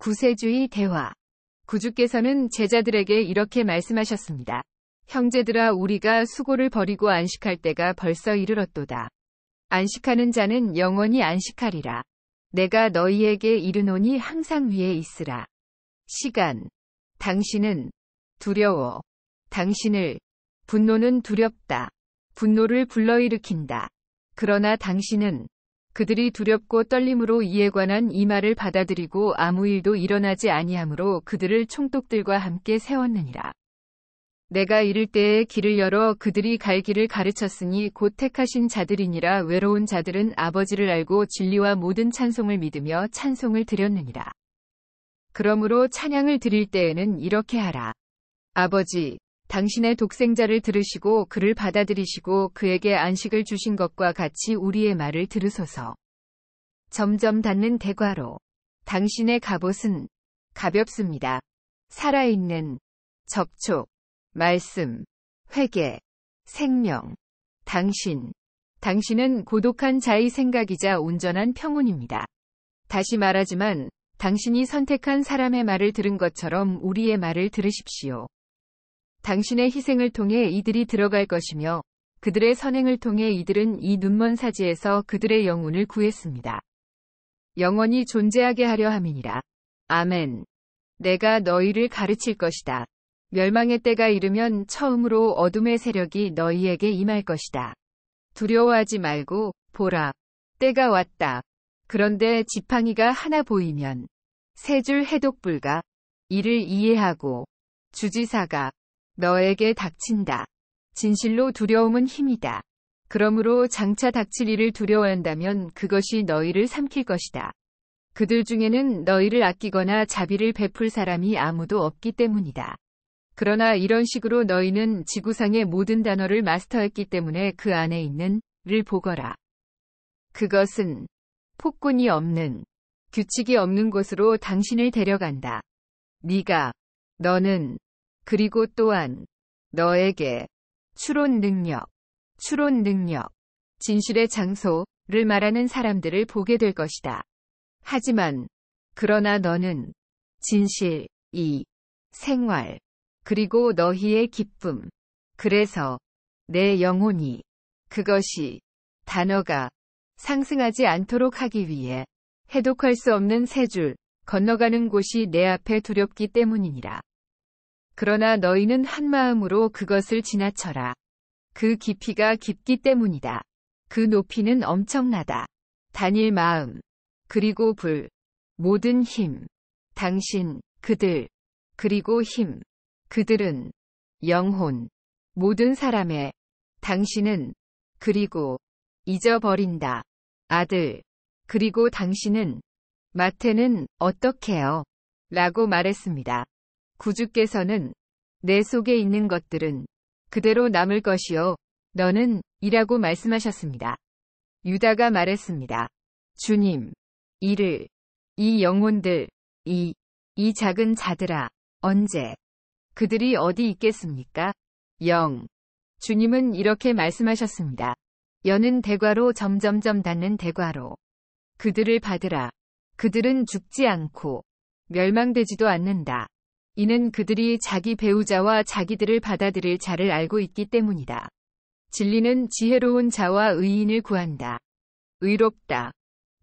구세주의 대화. 구주께서는 제자들에게 이렇게 말씀하셨습니다. 형제들아 우리가 수고를 버리고 안식할 때가 벌써 이르렀도다. 안식하는 자는 영원히 안식하리라. 내가 너희에게 이르노니 항상 위에 있으라. 시간. 당신은 두려워. 당신을 분노는 두렵다. 분노를 불러일으킨다. 그러나 당신은 그들이 두렵고 떨림으로 이에 관한 이 말을 받아들이고 아무 일도 일어나지 아니하므로 그들을 총독들과 함께 세웠느니라. 내가 이를 때에 길을 열어 그들이 갈 길을 가르쳤으니 곧 택하신 자들이니라 외로운 자들은 아버지를 알고 진리와 모든 찬송을 믿으며 찬송을 드렸느니라. 그러므로 찬양을 드릴 때에는 이렇게 하라. 아버지, 당신의 독생자를 들으시고 그를 받아들이시고 그에게 안식을 주신 것과 같이 우리의 말을 들으소서. 점점 닿는 대과로 당신의 갑옷은 가볍습니다. 살아있는 접촉, 말씀, 회개, 생명, 당신. 당신은 고독한 자의 생각이자 온전한 평온입니다. 다시 말하지만 당신이 선택한 사람의 말을 들은 것처럼 우리의 말을 들으십시오. 당신의 희생을 통해 이들이 들어갈 것이며 그들의 선행을 통해 이들은 이 눈먼 사지에서 그들의 영혼을 구했습니다. 영원히 존재하게 하려 함이니라. 아멘. 내가 너희를 가르칠 것이다. 멸망의 때가 이르면 처음으로 어둠의 세력이 너희에게 임할 것이다. 두려워하지 말고 보라. 때가 왔다. 그런데 지팡이가 하나 보이면 세 줄 해독불가 이를 이해하고 주지사가 너에게 닥친다. 진실로 두려움은 힘이다. 그러므로 장차 닥칠 일을 두려워한다면 그것이 너희를 삼킬 것이다. 그들 중에는 너희를 아끼거나 자비를 베풀 사람이 아무도 없기 때문이다. 그러나 이런 식으로 너희는 지구상의 모든 단어를 마스터했기 때문에 그 안에 있는 를 보거라. 그것은 폭군이 없는 규칙이 없는 곳으로 당신을 데려간다. 네가 너는 그리고 또한 너에게 추론 능력, 추론 능력, 진실의 장소를 말하는 사람들을 보게 될 것이다. 하지만 그러나 너는 진실, 이, 생활, 그리고 너희의 기쁨. 그래서 내 영혼이 그것이 단어가 상승하지 않도록 하기 위해 해독할 수 없는 세 줄 건너가는 곳이 내 앞에 두렵기 때문이니라. 그러나 너희는 한 마음으로 그것을 지나쳐라. 그 깊이가 깊기 때문이다. 그 높이는 엄청나다. 단일 마음. 그리고 불. 모든 힘. 당신, 그들. 그리고 힘. 그들은. 영혼. 모든 사람의. 당신은. 그리고. 잊어버린다. 아들. 그리고 당신은. 마태는 어떻게요? 라고 말했습니다. 구주께서는 내 속에 있는 것들은 그대로 남을 것이요. 너는 이라고 말씀하셨습니다. 유다가 말했습니다. 주님, 이를, 이 영혼들, 이, 이 작은 자들아, 언제, 그들이 어디 있겠습니까? 영. 주님은 이렇게 말씀하셨습니다. 여는 대과로 점점점 닿는 대과로. 그들을 받으라. 그들은 죽지 않고 멸망되지도 않는다. 이는 그들이 자기 배우자와 자기들을 받아들일 자를 알고 있기 때문이다. 진리는 지혜로운 자와 의인을 구한다. 의롭다.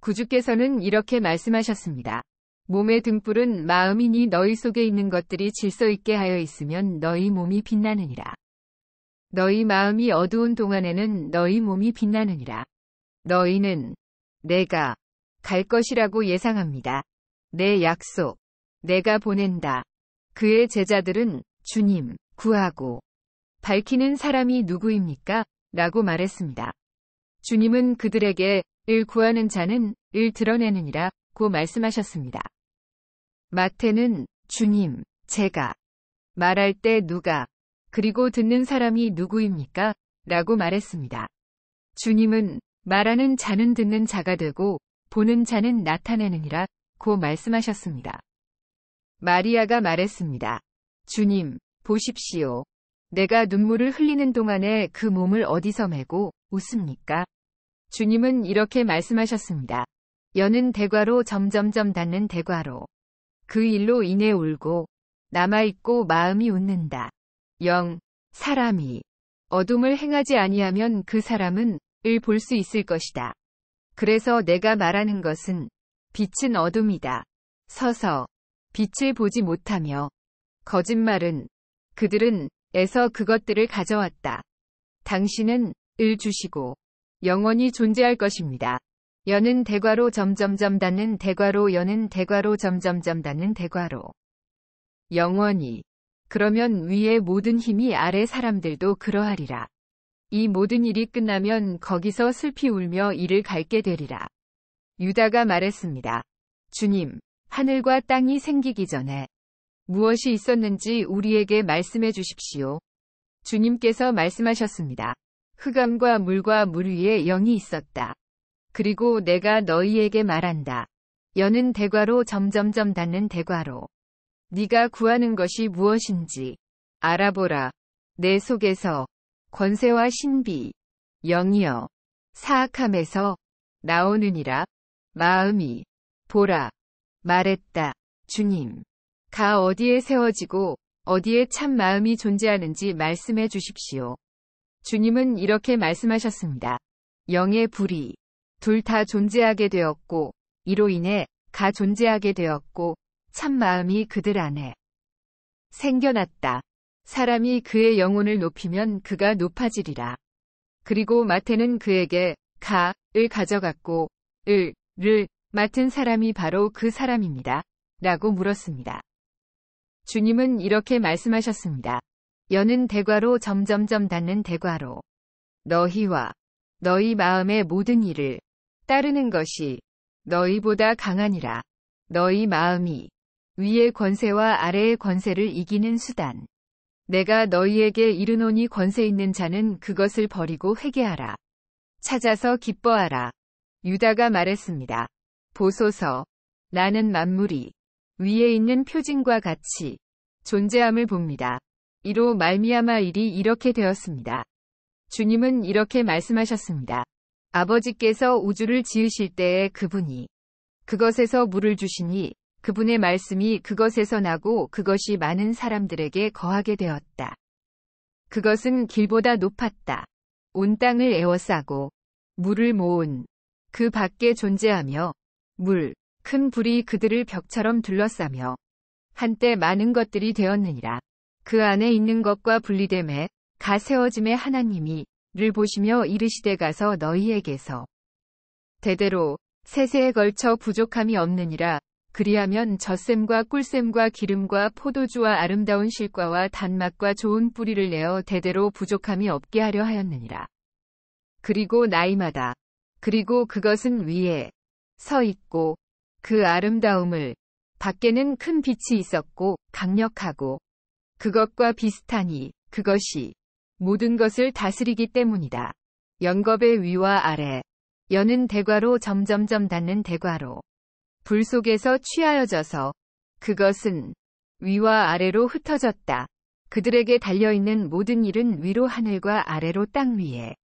구주께서는 이렇게 말씀하셨습니다. 몸의 등불은 마음이니 너희 속에 있는 것들이 질서 있게 하여 있으면 너희 몸이 빛나느니라. 너희 마음이 어두운 동안에는 너희 몸이 빛나느니라. 너희는 내가 갈 것이라고 예상합니다. 내 약속. 내가 보낸다. 그의 제자들은 주님, 구하고 밝히는 사람이 누구입니까? 라고 말했습니다. 주님은 그들에게 일 구하는 자는 일 드러내느니라 고 말씀하셨습니다. 마태는 주님, 제가 말할 때 누가 그리고 듣는 사람이 누구입니까? 라고 말했습니다. 주님은 말하는 자는 듣는 자가 되고 보는 자는 나타내느니라 고 말씀하셨습니다. 마리아가 말했습니다. 주님, 보십시오. 내가 눈물을 흘리는 동안에 그 몸을 어디서 메고 웃습니까? 주님은 이렇게 말씀하셨습니다. 여는 대과로 점점점 닿는 대과로. 그 일로 인해 울고 남아있고 마음이 웃는다. 영, 사람이 어둠을 행하지 아니하면 그 사람은 을 볼 수 있을 것이다. 그래서 내가 말하는 것은 빛은 어둠이다. 서서 빛을 보지 못하며 거짓말은 그들은 에서 그것들을 가져왔다. 당신은 을 주시고 영원히 존재할 것입니다. 여는 대괄호 점점점 닿는 대괄호 여는 대괄호 점점점 닿는 대괄호 영원히 그러면 위의 모든 힘이 아래 사람들도 그러하리라. 이 모든 일이 끝나면 거기서 슬피 울며 이를 갈게 되리라. 유다가 말했습니다. 주님, 하늘과 땅이 생기기 전에 무엇이 있었는지 우리에게 말씀해 주십시오. 주님께서 말씀하셨습니다. 흑암과 물과 물 위에 영이 있었다. 그리고 내가 너희에게 말한다. 여는 대과로 점점점 닿는 대과로. 네가 구하는 것이 무엇인지 알아보라. 내 속에서 권세와 신비, 영이여, 사악함에서 나오느니라. 마음이 보라. 말했다. 주님, 가 어디에 세워지고 어디에 참 마음이 존재하는지 말씀해 주십시오. 주님은 이렇게 말씀하셨습니다. 영의 불이 둘 다 존재하게 되었고 이로 인해 가 존재하게 되었고 참 마음이 그들 안에 생겨났다. 사람이 그의 영혼을 높이면 그가 높아지리라. 그리고 마태는 그에게 가을 가져갔고 을를 맡은 사람이 바로 그 사람입니다. 라고 물었습니다. 주님은 이렇게 말씀하셨습니다. 여는 대과로 점점점 닿는 대과로 너희와 너희 마음의 모든 일을 따르는 것이 너희보다 강하니라. 너희 마음이 위의 권세와 아래의 권세를 이기는 수단. 내가 너희에게 이르노니 권세 있는 자는 그것을 버리고 회개하라. 찾아서 기뻐하라. 유다가 말했습니다. 보소서 나는 만물이 위에 있는 표징과 같이 존재함을 봅니다. 이로 말미암아 일이 이렇게 되었습니다. 주님은 이렇게 말씀하셨습니다. 아버지께서 우주를 지으실 때에 그분이 그것에서 물을 주시니 그분의 말씀이 그것에서 나고 그것이 많은 사람들에게 거하게 되었다. 그것은 길보다 높았다. 온 땅을 에워싸고 물을 모은 그 밖에 존재하며 물, 큰 불이 그들을 벽처럼 둘러싸며 한때 많은 것들이 되었느니라. 그 안에 있는 것과 분리됨에 가세어짐에 하나님이 를 보시며 이르시되 가서 너희에게서 대대로 세세에 걸쳐 부족함이 없느니라 그리하면 젖샘과 꿀샘과 기름과 포도주와 아름다운 실과와 단맛과 좋은 뿌리를 내어 대대로 부족함이 없게 하려 하였느니라. 그리고 나이마다 그리고 그것은 위에 서 있고 그 아름다움을 밖에는 큰 빛이 있었고 강력하고 그것과 비슷하니 그것이 모든 것을 다스리기 때문이다. 연겁의 위와 아래 여는 대과로 점점점 닿는 대과로 불 속에서 취하여져서 그것은 위와 아래로 흩어졌다. 그들에게 달려있는 모든 일은 위로 하늘과 아래로 땅 위에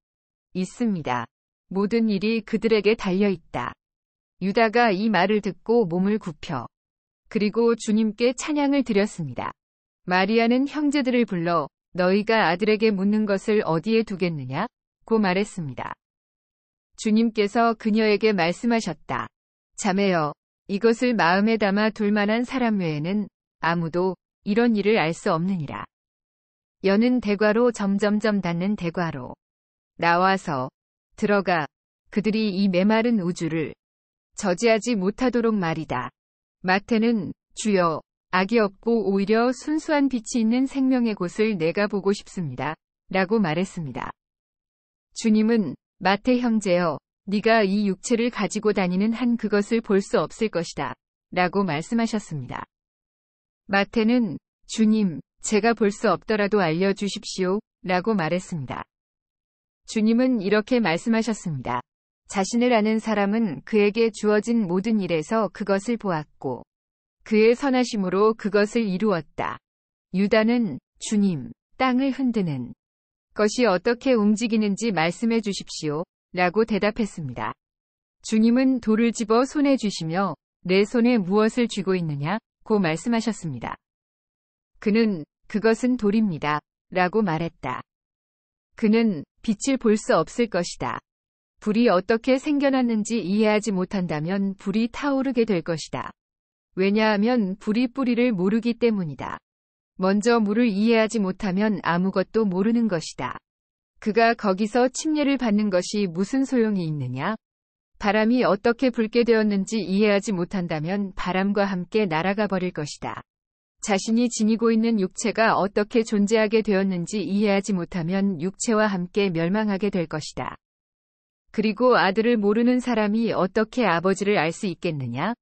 있습니다. 모든 일이 그들에게 달려있다. 유다가 이 말을 듣고 몸을 굽혀 그리고 주님께 찬양을 드렸습니다. 마리아는 형제들을 불러 너희가 아들에게 묻는 것을 어디에 두겠느냐? 고 말했습니다. 주님께서 그녀에게 말씀하셨다. 자매여, 이것을 마음에 담아 둘 만한 사람 외에는 아무도 이런 일을 알 수 없느니라. 여는 대과로 점점점 닿는 대과로 나와서 들어가 그들이 이 메마른 우주를 저지하지 못하도록 말이다. 마태는 주여 악이 없고 오히려 순수한 빛이 있는 생명의 곳을 내가 보고 싶습니다. 라고 말했습니다. 주님은 마태 형제여 네가 이 육체를 가지고 다니는 한 그것을 볼 수 없을 것이다. 라고 말씀하셨습니다. 마태는 주님, 제가 볼 수 없더라도 알려주십시오. 라고 말했습니다. 주님은 이렇게 말씀하셨습니다. 자신을 아는 사람은 그에게 주어진 모든 일에서 그것을 보았고 그의 선하심으로 그것을 이루었다. 유다는 주님, 땅을 흔드는 것이 어떻게 움직이는지 말씀해 주십시오. 라고 대답했습니다. 주님은 돌을 집어 손에 주시며 내 손에 무엇을 쥐고 있느냐? 고 말씀하셨습니다. 그는 그것은 돌입니다. 라고 말했다. 그는 빛을 볼 수 없을 것이다. 불이 어떻게 생겨났는지 이해하지 못한다면 불이 타오르게 될 것이다. 왜냐하면 불이 뿌리를 모르기 때문이다. 먼저 물을 이해하지 못하면 아무것도 모르는 것이다. 그가 거기서 침례를 받는 것이 무슨 소용이 있느냐? 바람이 어떻게 불게 되었는지 이해하지 못한다면 바람과 함께 날아가 버릴 것이다. 자신이 지니고 있는 육체가 어떻게 존재하게 되었는지 이해하지 못하면 육체와 함께 멸망하게 될 것이다. 그리고 아들을 모르는 사람이 어떻게 아버지를 알 수 있겠느냐?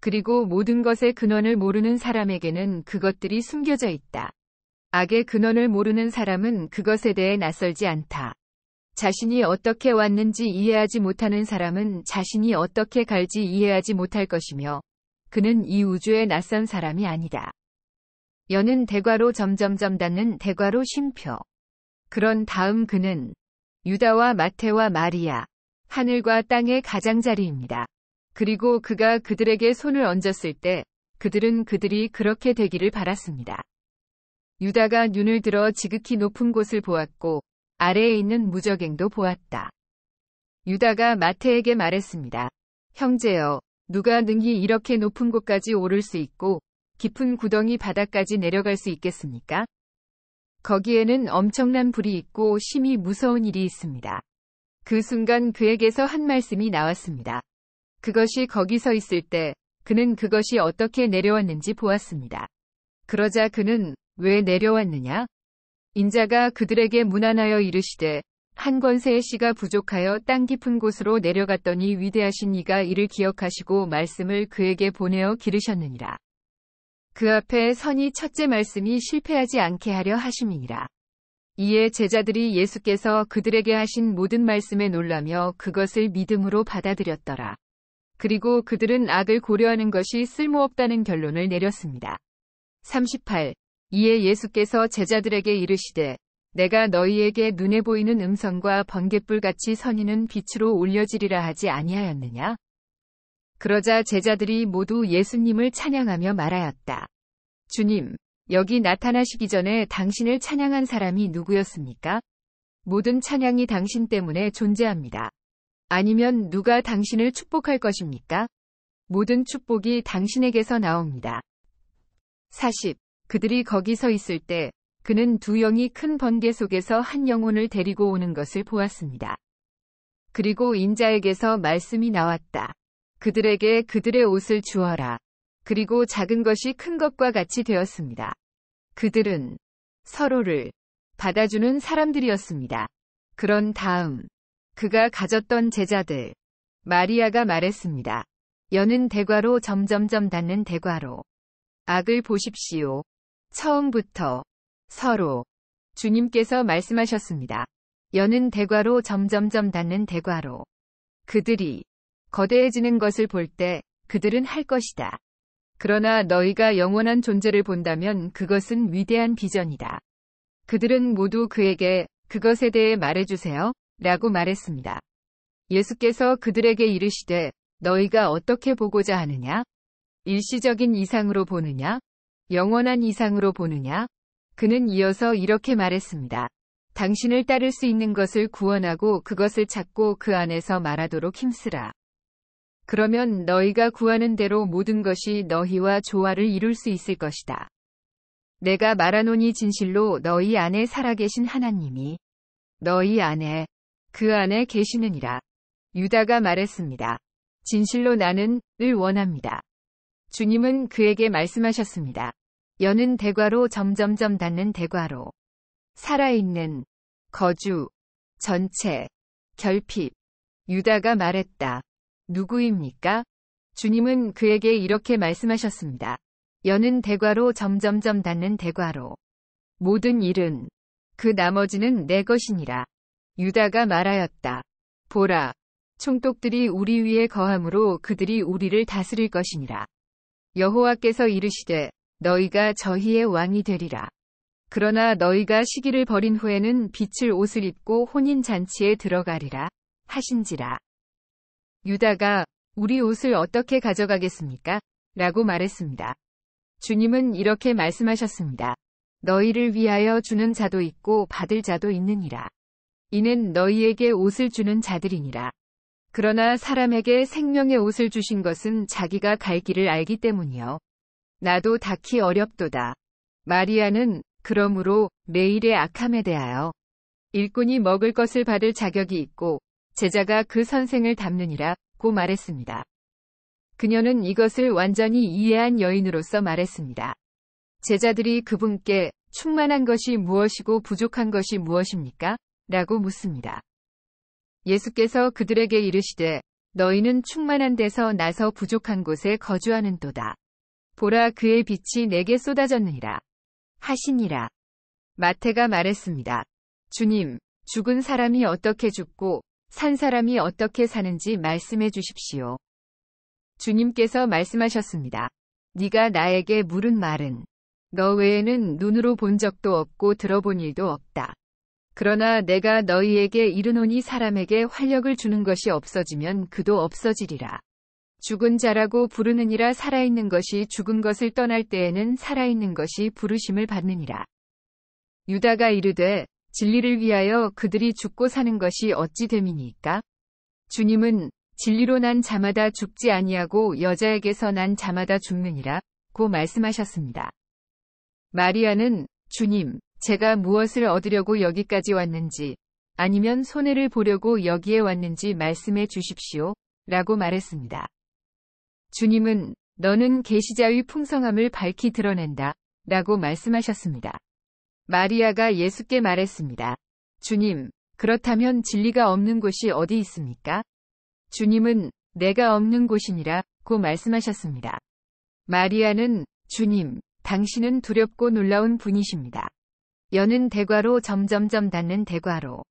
그리고 모든 것의 근원을 모르는 사람에게는 그것들이 숨겨져 있다. 악의 근원을 모르는 사람은 그것에 대해 낯설지 않다. 자신이 어떻게 왔는지 이해하지 못하는 사람은 자신이 어떻게 갈지 이해하지 못할 것이며 그는 이 우주에 낯선 사람이 아니다. 여는 대괄로 점점점 닿는대괄로심표 그런 다음 그는 유다와 마태와 마리아, 하늘과 땅의 가장자리입니다. 그리고 그가 그들에게 손을 얹었을 때 그들은 그들이 그렇게 되기를 바랐습니다. 유다가 눈을 들어 지극히 높은 곳을 보았고 아래에 있는 무적행도 보았다. 유다가 마태에게 말했습니다. 형제여, 누가 능히 이렇게 높은 곳까지 오를 수 있고 깊은 구덩이 바닥까지 내려갈 수 있겠습니까? 거기에는 엄청난 불이 있고 심히 무서운 일이 있습니다. 그 순간 그에게서 한 말씀이 나왔습니다. 그것이 거기서 있을 때 그는 그것이 어떻게 내려왔는지 보았습니다. 그러자 그는 왜 내려왔느냐? 인자가 그들에게 무난하여 이르시되 한 권세의 씨가 부족하여 땅 깊은 곳으로 내려갔더니 위대하신 이가 이를 기억하시고 말씀을 그에게 보내어 기르셨느니라. 그 앞에 선이 첫째 말씀이 실패하지 않게 하려 하심이니라. 이에 제자들이 예수께서 그들에게 하신 모든 말씀에 놀라며 그것을 믿음으로 받아들였더라. 그리고 그들은 악을 고려하는 것이 쓸모없다는 결론을 내렸습니다. 38. 이에 예수께서 제자들에게 이르시되 내가 너희에게 눈에 보이는 음성과 번갯불같이 선이는 빛으로 올려지리라 하지 아니하였느냐? 그러자 제자들이 모두 예수님을 찬양하며 말하였다. 주님, 여기 나타나시기 전에 당신을 찬양한 사람이 누구였습니까? 모든 찬양이 당신 때문에 존재합니다. 아니면 누가 당신을 축복할 것입니까? 모든 축복이 당신에게서 나옵니다. 40. 그들이 거기서 있을 때 그는 두 영이 큰 번개 속에서 한 영혼을 데리고 오는 것을 보았습니다. 그리고 인자에게서 말씀이 나왔다. 그들에게 그들의 옷을 주어라. 그리고 작은 것이 큰 것과 같이 되었습니다. 그들은 서로를 받아주는 사람들이었습니다. 그런 다음 그가 가졌던 제자들 마리아가 말했습니다. 여는 대과로 점점점 닿는 대과로 악을 보십시오. 처음부터 서로 주님께서 말씀하셨습니다. 여는 대과로 점점점 닿는 대과로 그들이 거대해지는 것을 볼 때 그들은 할 것이다. 그러나 너희가 영원한 존재를 본다면 그것은 위대한 비전이다. 그들은 모두 그에게 그것에 대해 말해주세요. 라고 말했습니다. 예수께서 그들에게 이르시되 너희가 어떻게 보고자 하느냐? 일시적인 이상으로 보느냐? 영원한 이상으로 보느냐? 그는 이어서 이렇게 말했습니다. 당신을 따를 수 있는 것을 구원하고 그것을 찾고 그 안에서 말하도록 힘쓰라. 그러면 너희가 구하는 대로 모든 것이 너희와 조화를 이룰 수 있을 것이다. 내가 말하노니 진실로 너희 안에 살아계신 하나님이 너희 안에 그 안에 계시느니라. 유다가 말했습니다. 진실로 나는 을 원합니다. 주님은 그에게 말씀하셨습니다. 여는 대과로 점점점 닿는 대과로 살아있는 거주 전체 결핍 유다가 말했다. 누구입니까? 주님은 그에게 이렇게 말씀하셨습니다. 여는 대과로 점점점 닿는 대과로. 모든 일은 그 나머지는 내 것이니라. 유다가 말하였다. 보라. 총독들이 우리 위에 거함으로 그들이 우리를 다스릴 것이니라. 여호와께서 이르시되 너희가 저희의 왕이 되리라. 그러나 너희가 시기를 버린 후에는 빛을 옷을 입고 혼인 잔치에 들어가리라 하신지라. 유다가 우리 옷을 어떻게 가져가겠습니까? 라고 말했습니다. 주님은 이렇게 말씀하셨습니다. 너희를 위하여 주는 자도 있고 받을 자도 있느니라. 이는 너희에게 옷을 주는 자들이니라. 그러나 사람에게 생명의 옷을 주신 것은 자기가 갈 길을 알기 때문이요. 나도 닥히 어렵도다. 마리아는 그러므로 매일의 악함에 대하여 일꾼이 먹을 것을 받을 자격이 있고 제자가 그 선생을 닮느니라 고 말했습니다. 그녀는 이것을 완전히 이해한 여인으로서 말했습니다. 제자들이 그분께 충만한 것이 무엇이고 부족한 것이 무엇입니까? 라고 묻습니다. 예수께서 그들에게 이르시되 너희는 충만한 데서 나서 부족한 곳에 거주하는도다. 보라 그의 빛이 내게 쏟아졌느니라. 하시니라. 마태가 말했습니다. 주님, 죽은 사람이 어떻게 죽고 산 사람이 어떻게 사는지 말씀해 주십시오. 주님께서 말씀하셨습니다. 네가 나에게 물은 말은 너 외에는 눈으로 본 적도 없고 들어본 일도 없다. 그러나 내가 너희에게 이르노니 사람에게 활력을 주는 것이 없어지면 그도 없어지리라. 죽은 자라고 부르느니라 살아있는 것이 죽은 것을 떠날 때에는 살아있는 것이 부르심을 받느니라. 유다가 이르되 진리를 위하여 그들이 죽고 사는 것이 어찌 됨이니까? 주님은 진리로 난 자마다 죽지 아니하고 여자에게서 난 자마다 죽느니라 고 말씀하셨습니다. 마리아는 주님, 제가 무엇을 얻으려고 여기까지 왔는지 아니면 손해를 보려고 여기에 왔는지 말씀해 주십시오 라고 말했습니다. 주님은 너는 계시자의 풍성함을 밝히 드러낸다 라고 말씀하셨습니다. 마리아가 예수께 말했습니다. 주님, 그렇다면 진리가 없는 곳이 어디 있습니까? 주님은 내가 없는 곳이니라 고 말씀하셨습니다. 마리아는 주님, 당신은 두렵고 놀라운 분이십니다. 여는 대과로 점점점 닿는 대과로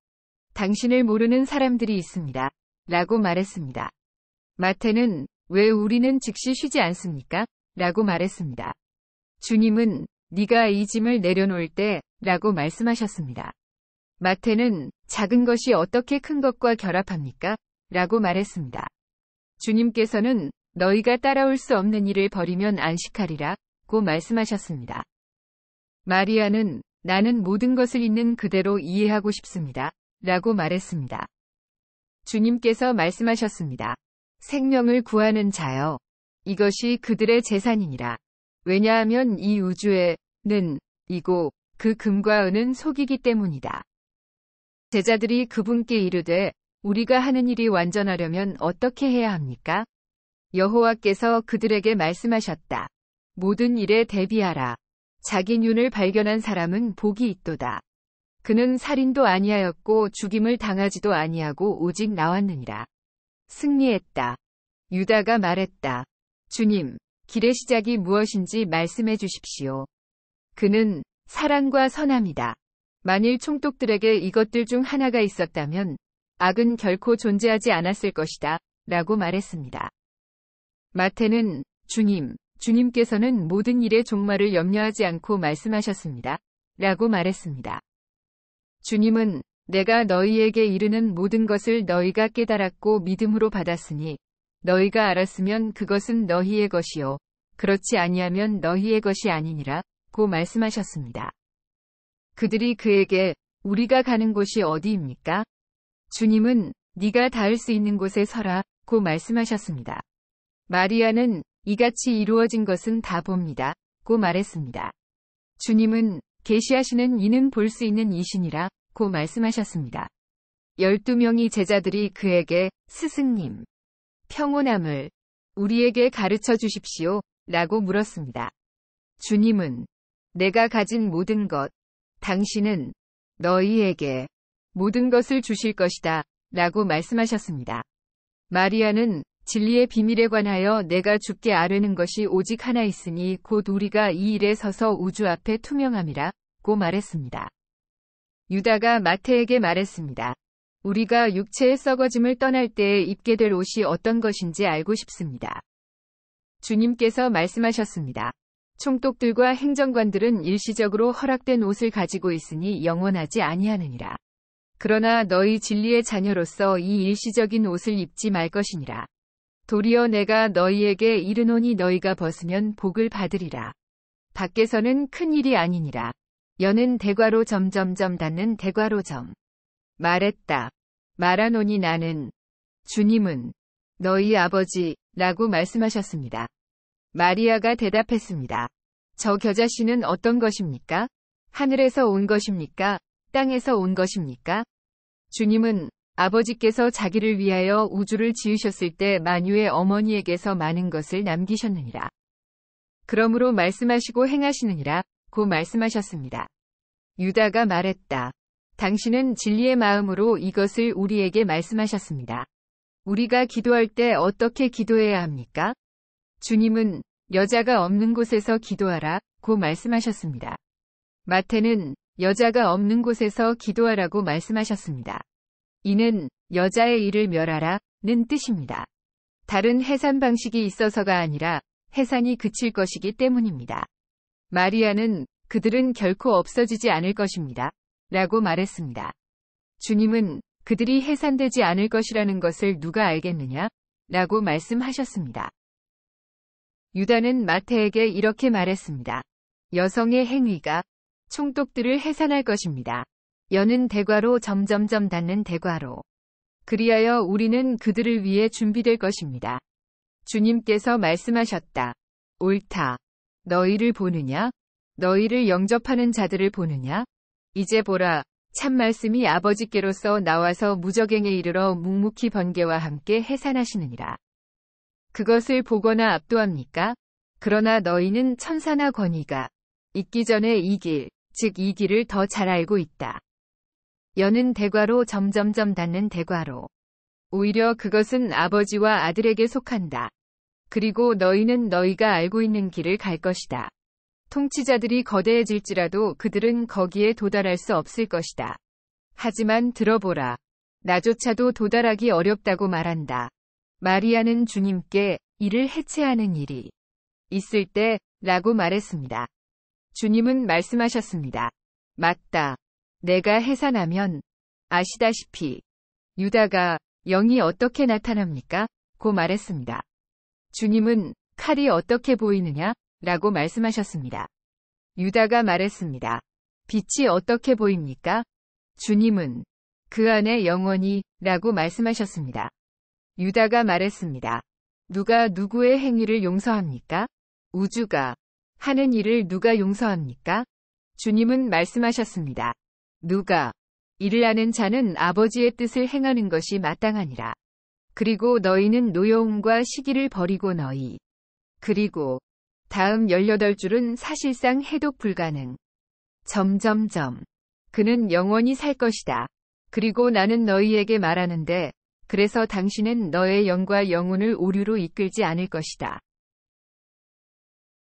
당신을 모르는 사람들이 있습니다. 라고 말했습니다. 마태는 왜 우리는 즉시 쉬지 않습니까? 라고 말했습니다. 주님은 네가 이 짐을 내려놓을 때 라고 말씀하셨습니다. 마태는 작은 것이 어떻게 큰 것과 결합합니까? 라고 말했습니다. 주님께서는 너희가 따라올 수 없는 일을 버리면 안식하리라 고 말씀하셨습니다. 마리아는 나는 모든 것을 있는 그대로 이해하고 싶습니다. 라고 말했습니다. 주님께서 말씀하셨습니다. 생명을 구하는 자여. 이것이 그들의 재산이니라. 왜냐하면 이 우주에 는 이고 그 금과 은은 속이기 때문이다. 제자들이 그분께 이르되 우리가 하는 일이 완전하려면 어떻게 해야 합니까? 여호와께서 그들에게 말씀하셨다. 모든 일에 대비하라. 자기 윤을 발견한 사람은 복이 있도다. 그는 살인도 아니하였고 죽임을 당하지도 아니하고 오직 나왔느니라. 승리했다. 유다가 말했다. 주님, 길의 시작이 무엇인지 말씀해 주십시오. 그는 사랑과 선함이다. 만일 총독들에게 이것들 중 하나가 있었다면 악은 결코 존재하지 않았을 것이다. 라고 말했습니다. 마태는 주님, 주님께서는 모든 일의 종말을 염려하지 않고 말씀하셨습니다. 라고 말했습니다. 주님은 내가 너희에게 이르는 모든 것을 너희가 깨달았고 믿음으로 받았으니 너희가 알았으면 그것은 너희의 것이요. 그렇지 아니하면 너희의 것이 아니니라 있고 말씀하셨습니다. 그들이 그에게 우리가 가는 곳이 어디입니까? 주님은 네가 닿을 수 있는 곳에 서라 고 말씀하셨습니다. 마리아는 이같이 이루어진 것은 다 봅니다 고 말했습니다. 주님은 계시하시는 이는 볼 수 있는 이신이라 고 말씀하셨습니다. 12명이 제자들이 그에게 스승님, 평온함을 우리에게 가르쳐 주십시오 라고 물었습니다. 주님은 내가 가진 모든 것, 당신은 너희에게 모든 것을 주실 것이다. 라고 말씀하셨습니다. 마리아는 진리의 비밀에 관하여 내가 죽게 아뢰는 것이 오직 하나 있으니 곧 우리가 이 일에 서서 우주 앞에 투명함이라 고 말했습니다. 유다가 마태에게 말했습니다. 우리가 육체의 썩어짐을 떠날 때에 입게 될 옷이 어떤 것인지 알고 싶습니다. 주님께서 말씀하셨습니다. 총독들과 행정관들은 일시적으로 허락된 옷을 가지고 있으니 영원하지 아니하느니라. 그러나 너희 진리의 자녀로서 이 일시적인 옷을 입지 말 것이니라. 도리어 내가 너희에게 이르노니 너희가 벗으면 복을 받으리라. 밖에서는 큰 일이 아니니라. 여는 대과로 점점점 닿는 대과로 점. 말했다. 말하노니 나는 주님은 너희 아버지라고 말씀하셨습니다. 마리아가 대답했습니다. 저 겨자씨는 어떤 것입니까? 하늘에서 온 것입니까? 땅에서 온 것입니까? 주님은 아버지께서 자기를 위하여 우주를 지으셨을 때 만유의 어머니에게서 많은 것을 남기셨느니라. 그러므로 말씀하시고 행하시느니라 고 말씀하셨습니다. 유다가 말했다. 당신은 진리의 마음으로 이것을 우리에게 말씀하셨습니다. 우리가 기도할 때 어떻게 기도해야 합니까? 주님은 여자가 없는 곳에서 기도하라 고 말씀하셨습니다. 마태는 여자가 없는 곳에서 기도하라고 말씀하셨습니다. 이는 여자의 일을 멸하라 는 뜻입니다. 다른 해산 방식이 있어서가 아니라 해산이 그칠 것이기 때문입니다. 마리아는 그들은 결코 없어지지 않을 것입니다. 라고 말했습니다. 주님은 그들이 해산되지 않을 것이라는 것을 누가 알겠느냐? 라고 말씀하셨습니다. 유다는 마태에게 이렇게 말했습니다. 여성의 행위가 총독들을 해산할 것입니다. 여는 대과로 점점점 닿는 대과로. 그리하여 우리는 그들을 위해 준비될 것입니다. 주님께서 말씀하셨다. 옳다. 너희를 보느냐? 너희를 영접하는 자들을 보느냐? 이제 보라. 참 말씀이 아버지께로서 나와서 무적행에 이르러 묵묵히 번개와 함께 해산하시느니라. 그것을 보거나 압도합니까? 그러나 너희는 천사나 권위가 있기 전에 이 길, 즉 이 길을 더 잘 알고 있다. 여는 대과로 점점점 닿는 대과로. 오히려 그것은 아버지와 아들에게 속한다. 그리고 너희는 너희가 알고 있는 길을 갈 것이다. 통치자들이 거대해질지라도 그들은 거기에 도달할 수 없을 것이다. 하지만 들어보라. 나조차도 도달하기 어렵다고 말한다. 마리아는 주님께 이를 해체하는 일이 있을 때 라고 말했습니다. 주님은 말씀하셨습니다. 맞다. 내가 해산하면 아시다시피 유다가 영이 어떻게 나타납니까? 고 말했습니다. 주님은 칼이 어떻게 보이느냐? 라고 말씀하셨습니다. 유다가 말했습니다. 빛이 어떻게 보입니까? 주님은 그 안에 영원히 라고 말씀하셨습니다. 유다가 말했습니다. 누가 누구의 행위를 용서합니까? 우주가 하는 일을 누가 용서합니까? 주님은 말씀하셨습니다. 누가 이를 아는 자는 아버지의 뜻을 행하는 것이 마땅하니라. 그리고 너희는 노여움과 시기를 버리고 너희. 그리고 다음 18줄은 사실상 해독 불가능. 점점점. 그는 영원히 살 것이다. 그리고 나는 너희에게 말하는데 그래서 당신은 너의 영과 영혼을 오류로 이끌지 않을 것이다.